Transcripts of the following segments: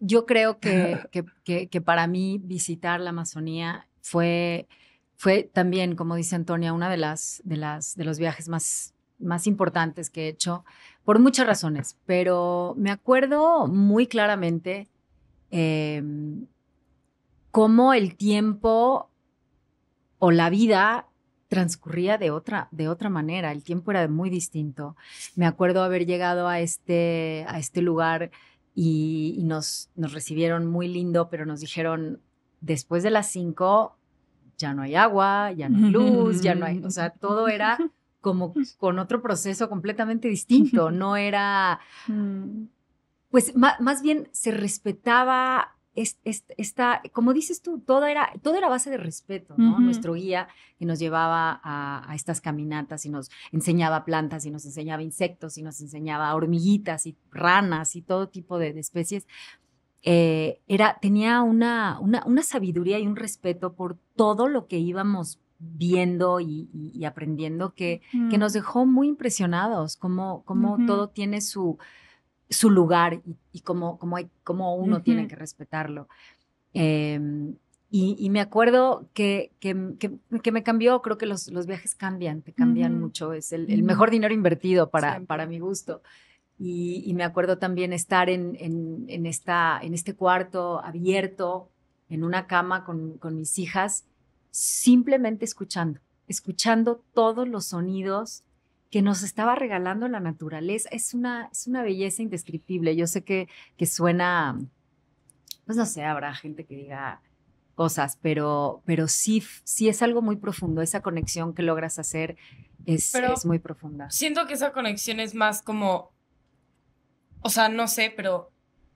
yo creo que, para mí visitar la Amazonía fue, fue también, como dice Antonia, una de las, de las de los viajes más, más importantes que he hecho, por muchas razones, pero me acuerdo muy claramente em, cómo el tiempo o la vida transcurría de otra, de otra manera, el tiempo era muy distinto. Me acuerdo haber llegado a este, a este lugar y, nos, nos recibieron muy lindo, pero nos dijeron, después de las cinco, ya no hay agua, ya no hay luz, ya no hay, o sea, todo era como con otro proceso completamente distinto, no era, mm. pues más bien se respetaba es, está, como dices tú, todo era, todo era base de respeto, Nuestro guía que nos llevaba a, estas caminatas y nos enseñaba plantas y nos enseñaba insectos y nos enseñaba hormiguitas y ranas y todo tipo de, especies. Eh, era, tenía una, una, sabiduría y un respeto por todo lo que íbamos viendo y, aprendiendo que, que nos dejó muy impresionados, como, todo tiene su, su lugar y, cómo, uno tiene que respetarlo. Em, y, me acuerdo que, me cambió, creo que los, viajes cambian, te cambian mucho, es el, mejor dinero invertido para, mi gusto. Y, me acuerdo también estar en, este cuarto abierto, en una cama con, con mis hijas, simplemente escuchando, escuchando todos los sonidos que nos estaba regalando la naturaleza. Es una, es una belleza indescriptible. Yo sé que, que suena, pues no sé, habrá gente que diga cosas, pero, pero sí, es algo muy profundo. Esa conexión que logras hacer es, es muy profunda. Siento que esa conexión es más como, o sea, no sé, pero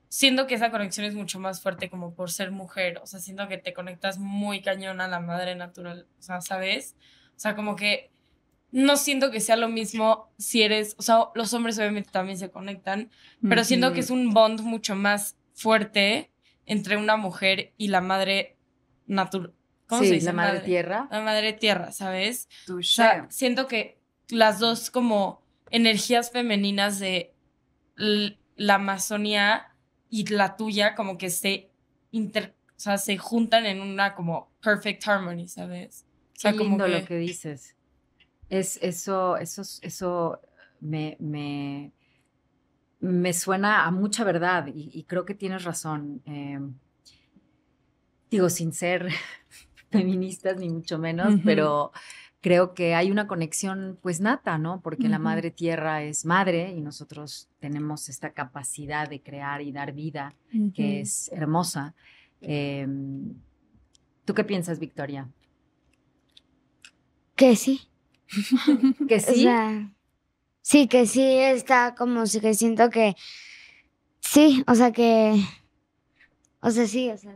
siento que esa conexión es mucho más fuerte como por ser mujer, o sea, siento que te conectas muy cañón a la madre natural, o sea, ¿sabes? O sea, como que no siento que sea lo mismo si eres, o sea, los hombres obviamente también se conectan, pero siento que es un bond mucho más fuerte entre una mujer y la madre natural. ¿Cómo se dice? La madre, tierra. La madre tierra, ¿sabes? O sea, siento que las dos como energías femeninas de la Amazonía y la tuya como que se sea, se juntan en una como perfect harmony, ¿sabes? O sea, como lo que dices. Es, eso, eso, eso me, me, suena a mucha verdad y, creo que tienes razón. Eh, digo, sin ser feministas ni mucho menos, pero creo que hay una conexión pues nata, ¿no? Porque la madre tierra es madre y nosotros tenemos esta capacidad de crear y dar vida que es hermosa. Em, ¿Tú qué piensas, Victoria? Que sí, que sí. sí, que sí está como si que siento que sí, o sea que o sea, sí, o sea.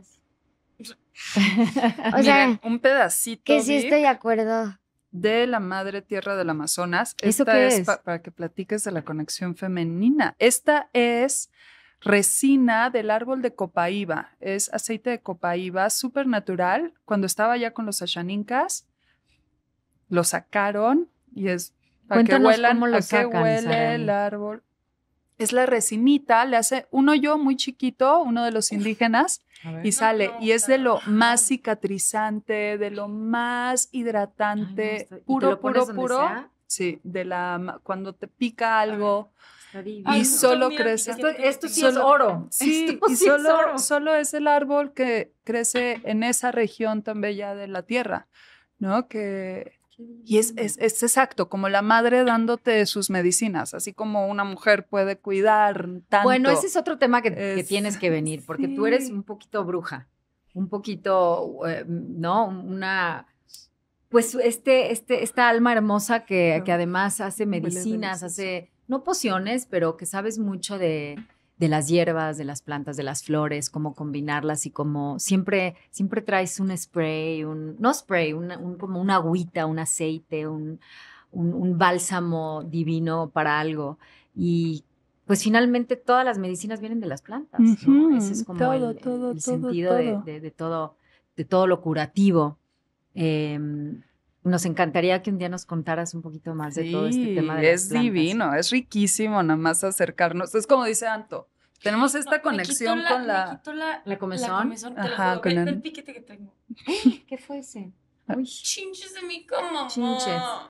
un pedacito que sí estoy de acuerdo de la madre tierra del Amazonas. Esta es, para que platiques de la conexión femenina. Esta es resina del árbol de copaíba. Es aceite de copaíba súper natural. Cuando estaba ya con los ashaninkas, lo sacaron y es para que cómo lo sacan, que huele el árbol. Es la resinita, le hace un yo muy chiquito, uno de los indígenas, y sale. y es de lo más cicatrizante, de lo más hidratante, puro, puro, puro. Sí, de la cuando te pica algo. Y solo crece. Esto, es oro. Sí, y solo, es solo es el árbol que crece en esa región tan bella de la tierra, ¿no? Que y es, es, exacto, como la madre dándote sus medicinas, así como una mujer puede cuidar tanto. Bueno, ese es otro tema que, tienes que venir, porque tú eres un poquito bruja, un poquito, eh, ¿no? Una, pues este, este, esta alma hermosa que, que además hace medicinas, hace, no pociones, pero que sabes mucho de de las hierbas, de las plantas, de las flores, cómo combinarlas y cómo siempre, siempre traes un spray, un, no spray, un, como una agüita, un aceite, un, bálsamo divino para algo. Y pues finalmente todas las medicinas vienen de las plantas. Ese es como todo, el, sentido De, todo, de todo lo curativo. Em, nos encantaría que un día nos contaras un poquito más de todo este tema de Es divino, es riquísimo nada más acercarnos. Es como dice Anto, tenemos esta conexión con la... la, la comezón. Ajá, con el, que tengo. ¿Qué fue ese? Ah. Uy. Chinches de mi cama. Chinches.